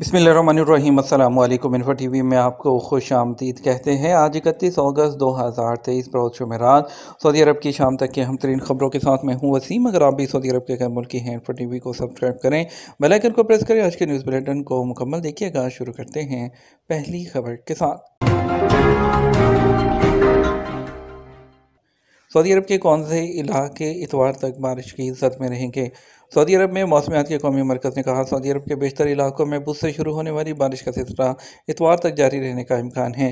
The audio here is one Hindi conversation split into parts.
बसमिलकुम इन्फा टी वी में आपको खुश आमदीद कहते हैं आज इकतीस अगस्त दो हज़ार तेईस बरोज शुमेरात सऊदी अरब की शाम तक की अहम तरीन खबरों के साथ मैं हूँ वसीम अगर आप भी सऊदी अरब के गैर मुल्की हैं इन्फो टी वी को सब्सक्राइब करें बेलाइकन को प्रेस करें आज के न्यूज़ बुलेटिन को मुकम्मल देखिएगा शुरू करते हैं पहली खबर के साथ सऊदी अरब के कौन से इलाके इतवार तक बारिश की जद में रहेंगे सऊदी अरब में मौसमियात के कौमी मरकज़ ने कहा सऊदी अरब के बेशतर इलाकों में बुध से शुरू होने वाली बारिश का सिलसिला इतवार तक जारी रहने का इम्कान है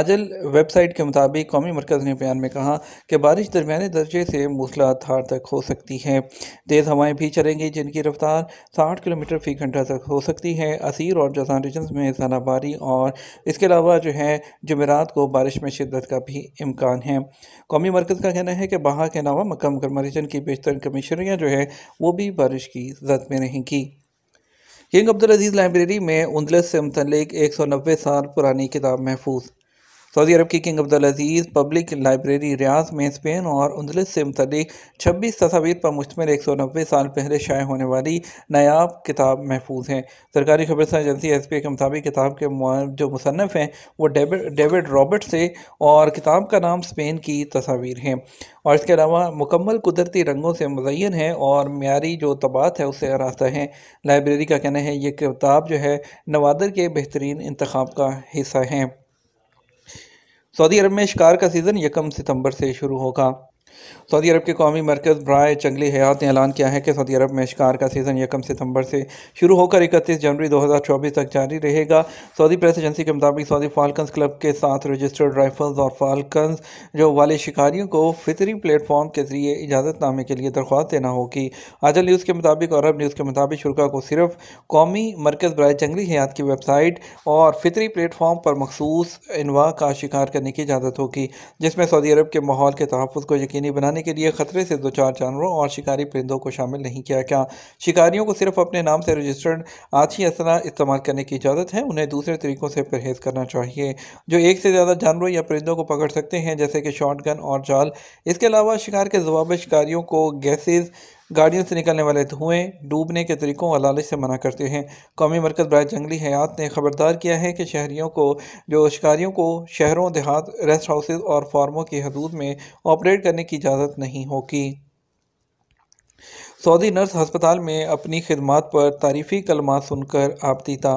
आजल वेबसाइट के मुताबिक कौमी मरकज़ ने बयान में कहा कि बारिश दरमियाने दर्जे से मूसलाधार तक हो सकती है तेज़ हवाएँ भी चलेंगी जिनकी रफ्तार साठ किलोमीटर फी घंटा तक हो सकती है असीर और जसान रीजन में बारी और इसके अलावा जो है जमेरात को बारिश में शिदत का भी इम्कान है कौमी मरकज़ का कहना है कि बहा के अलावा मक्का गर्मा रीजन की बेशतर कमीशनियाँ जो है वो भी बारिश की जद में नहीं की किंग अब्दुल अजीज़ लाइब्रेरी में उंदलस से मुतलिक एक सौ नब्बे साल पुरानी किताब महफूज सऊदी अरब की King Aziz public library Riyadh में स्पेन और उंजलिस से मुतल छब्बीस तस्वीर पर मुश्तमिल एक सौ नब्बे साल पहले शाये होने वाली नायाब किताब महफूज हैं सरकारी खबर एजेंसी एस पी ए के मुताबिक किताब के जो मुसनफ़ हैं वो डेविड रॉबर्ट से और किताब का नाम स्पेन की तस्वीर है और इसके अलावा मुकम्मल कुदरती रंगों से मुजैन है और मीरी जो तबात है उससे आरास्ता है लाइब्रेरी का कहना है ये किताब जो है नवादर के बेहतरीन इंतखब का हिस्सा है सऊदी अरब में शिकार का सीज़न यकम सितंबर से शुरू होगा सऊदी अरब के कौमी मरकज़ ब्राय जंगली हयात ने ऐलान किया है कि सऊदी अरब में शिकार का सीज़न यकम सितंबर से शुरू होकर इकतीस जनवरी 2024 तक जारी रहेगा सऊदी प्रेस एजेंसी के मुताबिक सऊदी फाल्कन्स क्लब के साथ रजिस्टर्ड राइफल्स और फाल्कन्स जो वाले शिकारियों को फितरी प्लेटफॉर्म के ज़रिए इजाज़तनामे के लिए दरख्वास्त देना होगी आजल न्यूज़ के मुताबिक और अरब न्यूज़ के मुताबिक शुरुआ को सिर्फ कौमी मरकज़ ब्राय जंगली हयात की वेबसाइट और फितरी प्लेटफॉर्म पर मखसूस इनवा का शिकार करने की इजाज़त होगी जिसमें सऊदी अरब के माहौल के तहफ़ को यकीन यकीनी बनाने के लिए खतरे से दो चार जानवरों और शिकारी परिंदों को शामिल नहीं किया गया शिकारियों को सिर्फ अपने नाम से रजिस्टर्ड आछी असला इस्तेमाल करने की इजाज़त है उन्हें दूसरे तरीकों से परहेज करना चाहिए जो एक से ज़्यादा जानवरों या परिंदों को पकड़ सकते हैं जैसे कि शॉट और जाल इसके अलावा शिकार के जवाब शिकारियों को गैसेज गाड़ियों से निकलने वाले धुएं डूबने के तरीकों और लालच से मना करते हैं कौमी मरकज़ ब्राय जंगली हयात ने खबरदार किया है कि शहरीों को जो शिकारियों को शहरों देहात रेस्ट हाउसेज और फार्मों की हदूद में ऑपरेट करने की इजाज़त नहीं होगी सऊदी नर्स हस्पताल में अपनी खदमात पर तारीफ़ी कलमा सुनकर आपतीता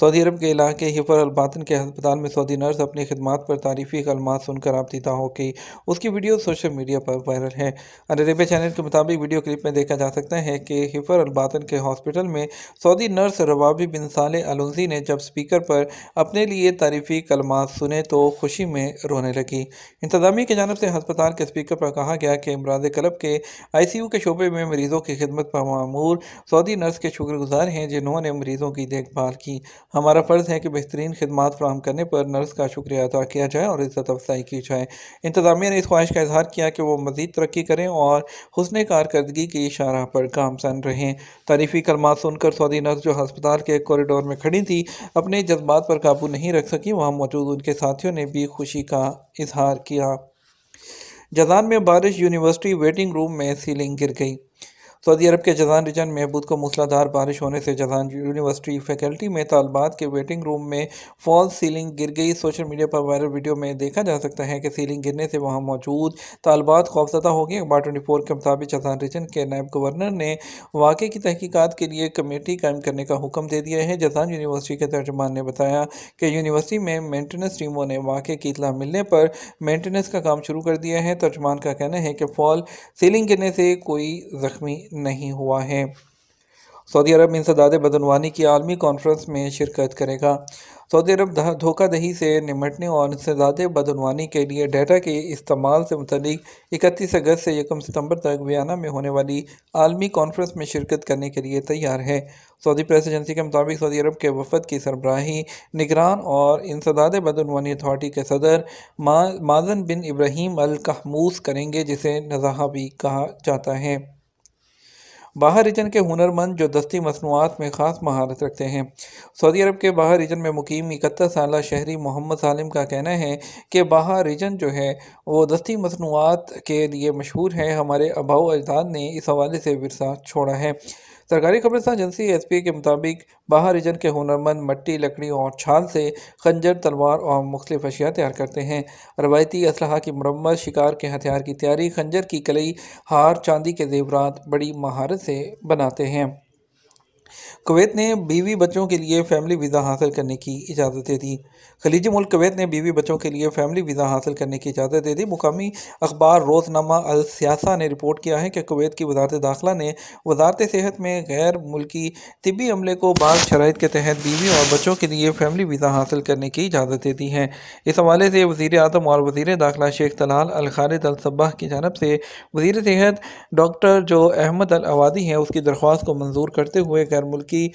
सऊदी अरब के इलाके हिफर अलबातन के अस्पताल में सऊदी नर्स अपनी खदमात पर तारीफ़ी कलमात सुनकर आपदीदा हो कि उसकी वीडियो सोशल मीडिया पर वायरल है अरेबिया चैनल के मुताबिक वीडियो क्लिप में देखा जा सकता है कि हिफर अलबातन के हॉस्पिटल में सऊदी नर्स रवाबी बिन साले अलुंजी ने जब स्पीकर पर अपने लिए तारीफ़ी कलमात सुने तो खुशी में रोने लगी इंतजामी की जानब से हस्पताल के स्पीकर पर कहा गया कि इमराज क्लब के आई सी यू के शोबे में मरीज़ों की खिदमत पर मामूर सऊदी नर्स के शुक्रगुजार हैं जिन्होंने मरीज़ों की देखभाल की हमारा फ़र्ज़ है कि बेहतरीन खदमात फ्राहम करने पर नर्स का शुक्रिया अदा किया जाए और इज़्ज़त अफजाई की जाए इंतजामिया ने इस ख्वाहिश का इजहार किया कि वो मज़ीद तरक्की करें और हसन कारकर्दगी की इशारा पर कामसन रहें तारीफ़ी कलमात सुनकर सऊदी नर्स जो हस्पताल के कॉरिडोर में खड़ी थी अपने जज्बात पर काबू नहीं रख सकी वहाँ मौजूद उनके साथियों ने भी खुशी का इजहार किया जदान में बारिश यूनिवर्सिटी वेटिंग रूम में सीलिंग गिर गई सऊदी अरब के जजान रिजन महबूद को मूसलाधार बारिश होने से जजान यूनिवर्सिटी फैकल्टी में तलबात के वेटिंग रूम में फॉल सीलिंग गिर गई सोशल मीडिया पर वायरल वीडियो में देखा जा सकता है कि सीलिंग गिरने से वहाँ मौजूद तलबात खौफजदा हो गए अखबार ट्वेंटी फोर के मुताबिक जजान रिजन के नायब गवर्नर ने वाक़े की तहकीकत के लिए कमेटी कायम करने का हुक्म दे दिया है जजान यूनिवर्सिटी के तर्जमान ने बताया कि यूनिवर्सिटी में मेंटेनेंस टीमों ने वाक़े की इतला मिलने पर मेंटेनेंस का काम शुरू कर दिया है तर्जमान का कहना है कि फॉल सीलिंग गिरने से कोई ज़ख्मी नहीं हुआ है सऊदी अरब इंसदाद बदनवानी की आलमी कॉन्फ्रेंस में शिरकत करेगा सऊदी अरब धोखादही से निमटने और इंसदाद बदनवानी के लिए डेटा के इस्तेमाल से मतलब इकतीस अगस्त से यकम सितंबर तक वियना में होने वाली आलमी कॉन्फ्रेंस में शिरकत करने के लिए तैयार है सऊदी प्रेस एजेंसी के मुताबिक सऊदी अरब के वफद की सरबराही निगरान और इंसदाद बदनवानी अथॉरिटी के सदर मा, माजन बिन इब्राहिम अल कहमूस करेंगे जिसे नजाहा भी कहा जाता है बाहर रीजन के हुनरमंद जो दस्ती मसनूआत में ख़ास महारत रखते हैं सऊदी अरब के बाहर रीजन में मुकीम इकहत्तर साल शहरी मोहम्मद सालिम का कहना है कि बाहर रीजन जो है वो दस्ती मसनूआत के लिए मशहूर है हमारे अबाऊ अजदाद ने इस हवाले से वरसा छोड़ा है सरकारी कब्रिस्तान एजेंसी एस पी के मुताबिक बाहर रीजन के हुनरमंद मट्टी लकड़ी और छाल से खंजर तलवार और मुख्तफ अशिया तैयार करते हैं रवायती असलाह की मरम्मत शिकार के हथियार की तैयारी खंजर की कलई हार चांदी के जेवरात बड़ी महारत से बनाते हैं कुवैत ने बीवी बच्चों के लिए फैमिली वीज़ा हासिल करने की इजाज़त दे दी खलीजी मुल्क कुवैत ने बीवी बच्चों के लिए फैमिली वीज़ा हासिल करने की इजाज़त दे दी मुकामी अखबार रोज़नामा अल सियासा ने रिपोर्ट किया है कि कुवैत की वजारत दाखिला ने वजारत सेहत में गैर मुल्की तबी अमले को बाद शराइ के तहत बीवी और बच्चों के लिए फैमिली वीज़ा हासिल करने की इजाज़त दे दी है इस हवाले से वजीर अजम और वजीर दाखिला शेख तलाल अल खालिद अलसबा की जानब से वजीर सेहत डॉक्टर जो अहमद अल अवादी हैं उसकी दरख्वास्त को मंजूर करते हुए गैर गैर मुल्की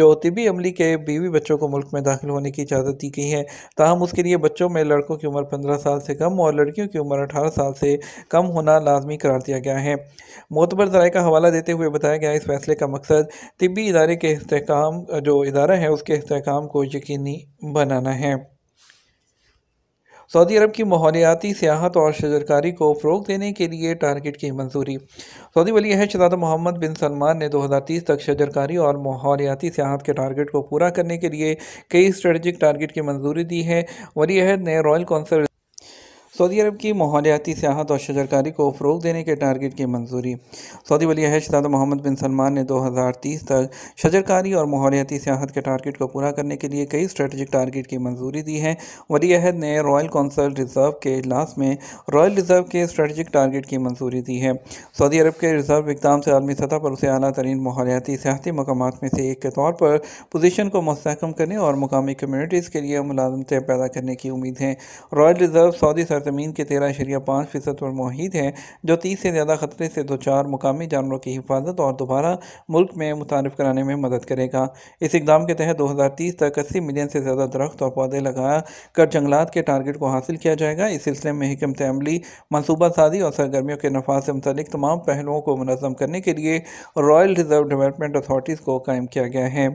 जो तबी अमली के बीवी बच्चों को मुल्क में दाखिल होने की इजाज़त दी गई है ताहम उसके लिए बच्चों में लड़कों की उम्र पंद्रह साल से कम और लड़कियों की उम्र अठारह साल से कम होना लाजमी करार दिया गया है मोतबर जराये का हवाला देते हुए बताया गया इस फैसले का मकसद तिबी इदारे के इसकाम जो इदारा है उसके इसकाम को यकीनी बनाना है सऊदी अरब की माहौलियाती सियाहत और शजरकारी को फ़रोग देने के लिए टारगेट की मंजूरी सऊदी वली अहद मोहम्मद बिन सलमान ने 2030 तक शजरकारी और माहौलियाती सियाहत के टारगेट को पूरा करने के लिए कई स्ट्रेटजिक टारगेट की मंजूरी दी है वली अहद ने रॉयल कौंसल सऊदी अरब की माहौलियाती सियाहत और शजरकारी को फ़रोग देने के टारगेट की मंजूरी सऊदी वली अहद शहजादा मोहम्मद बिन सलमान ने 2030 तक शजरकारी और माहौलियाती सियाहत के टारगेट को पूरा करने के लिए कई स्ट्रेटजिक टारगेट की मंजूरी दी है वली अहद ने रॉयल कौंसल रिज़र्व के इजलास में रॉयल रिज़र्व के स्ट्रेटजिक टारगेट की मंजूरी दी है सऊदी अरब के रिज़र्व इकदाम से आलमी सतह पर उसे अली तरीन माहौलियाती सियाती मकाम में से एक के तौर पर पोजीशन को मस्तकम करने और मकामी कम्यूनिटीज़ के लिए मुलाजमतें पैदा करने की उम्मीद है रॉयल रिज़र्व सऊदी सर ज़मीन के तेरह इशरिया पाँच फ़ीसद पर मुहित है जो तीस से ज़्यादा ख़तरे से दो चार मुकामी जानवरों की हिफाजत और दोबारा मुल्क में मुतारफ़ कराने में मदद करेगा इस इकदाम के तहत दो हज़ार तीस तक अस्सी मिलियन से ज़्यादा दरख्त और पौधे लगा कर जंगलात के टारगेट को हासिल किया जाएगा इस सिलसिले में हमत अमली मनसूबा साजी और सरगर्मियों के नफाज से मतलब तमाम पहलुओं को मनज़म करने के लिए रॉयल रिज़र्व डेवलपमेंट अथॉरटीज़ को कायम किया गया है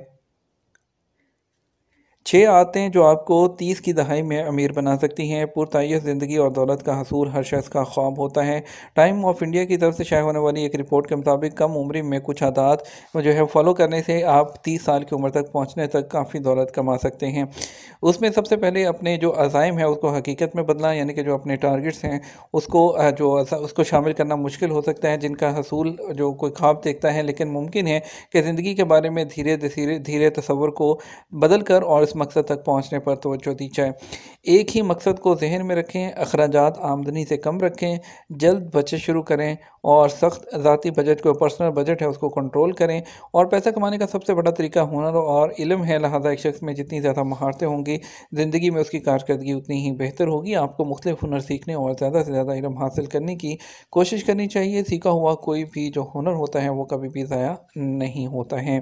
छः आते जो आपको तीस की दहाई में अमीर बना सकती हैं पुरतयस ज़िंदगी और दौलत का हसूर हर शख्स का ख्वाब होता है टाइम ऑफ इंडिया की तरफ से शाये होने वाली एक रिपोर्ट के मुताबिक कम उम्र में कुछ आदात जो है फॉलो करने से आप तीस साल की उम्र तक पहुँचने तक काफ़ी दौलत कमा सकते हैं उसमें सबसे पहले अपने जो अज़ाइम है उसको हकीकत में बदला यानी कि जो अपने टारगेट्स हैं उसको जो उसको शामिल करना मुश्किल हो सकता है जिनका हसूल जो कोई ख्वाब देखता है लेकिन मुमकिन है कि ज़िंदगी के बारे में धीरे धीरे धीरे तस्वर को बदल कर और इस मकसद तक पहुँचने पर तोज्जो दी जाए एक ही मकसद को जहन में रखें अखराज आमदनी से कम रखें जल्द बचत शुरू करें और सख्त ज़ाती बजट को पर्सनल बजट है उसको कंट्रोल करें और पैसा कमाने का सबसे बड़ा तरीका हुनर और इलम है लिहाजा एक शख्स में जितनी ज़्यादा महारतें होंगी ज़िंदगी में उसकी कारकर्दगी उतनी ही बेहतर होगी आपको मुख्तु हुनर सीखने और ज़्यादा से ज़्यादा इलम हासिल करने की कोशिश करनी चाहिए सीखा हुआ कोई भी जो हुनर होता है वो कभी भी ज़ाया नहीं होता है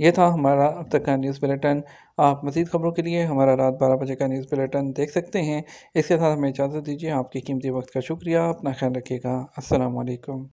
ये था हमारा अब तक का न्यूज़ बुलेटिन आप मज़ीद खबरों के लिए हमारा रात बारह बजे का न्यूज़ बुलेटिन देख सकते हैं इसके साथ हमें इजाज़त दीजिए आपके कीमती वक्त का शुक्रिया अपना ख्याल रखिएगा असलकम